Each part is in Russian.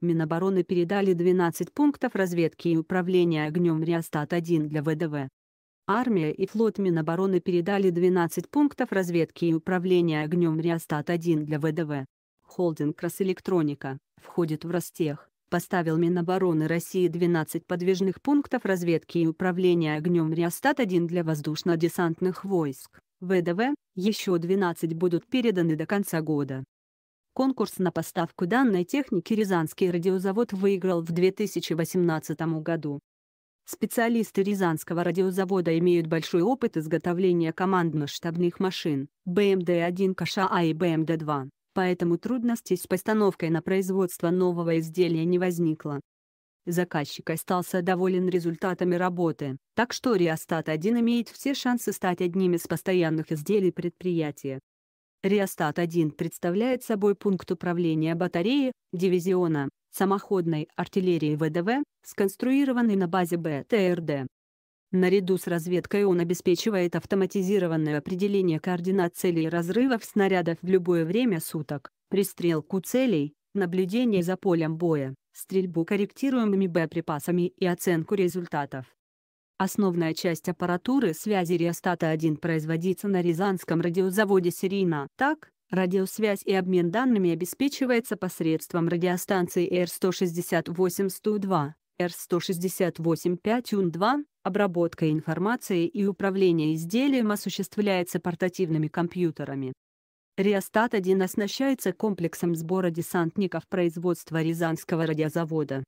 Минобороны передали 12 пунктов разведки и управления огнем Риостат-1 для ВДВ. Армия и флот Минобороны передали 12 пунктов разведки и управления огнем Риостат-1 для ВДВ. Холдинг «Росэлектроника» входит в Ростех, поставил Минобороны России 12 подвижных пунктов разведки и управления огнем Риостат-1 для воздушно-десантных войск, ВДВ, еще 12 будут переданы до конца года. Конкурс на поставку данной техники Рязанский радиозавод выиграл в 2018 году. Специалисты Рязанского радиозавода имеют большой опыт изготовления командно-штабных машин БМД-1 КША а и БМД-2, поэтому трудностей с постановкой на производство нового изделия не возникло. Заказчик остался доволен результатами работы, так что риостат 1 имеет все шансы стать одним из постоянных изделий предприятия. Реостат-1 представляет собой пункт управления батареи, дивизиона, самоходной артиллерии ВДВ, сконструированный на базе БТРД. Наряду с разведкой он обеспечивает автоматизированное определение координат целей разрывов снарядов в любое время суток, пристрелку целей, наблюдение за полем боя, стрельбу корректируемыми боеприпасами и оценку результатов. Основная часть аппаратуры связи Реостата-1 производится на Рязанском радиозаводе «Серийна». Так, радиосвязь и обмен данными обеспечивается посредством радиостанций R168-102, R168-5-UN2, обработка информации и управление изделием осуществляется портативными компьютерами. Реостат-1 оснащается комплексом сбора десантников производства Рязанского радиозавода.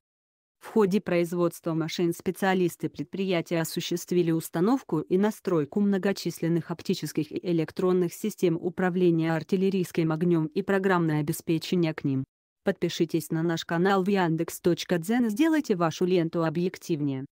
В ходе производства машин специалисты предприятия осуществили установку и настройку многочисленных оптических и электронных систем управления артиллерийским огнем и программное обеспечение к ним. Подпишитесь на наш канал в яндекс.Дзен и сделайте вашу ленту объективнее.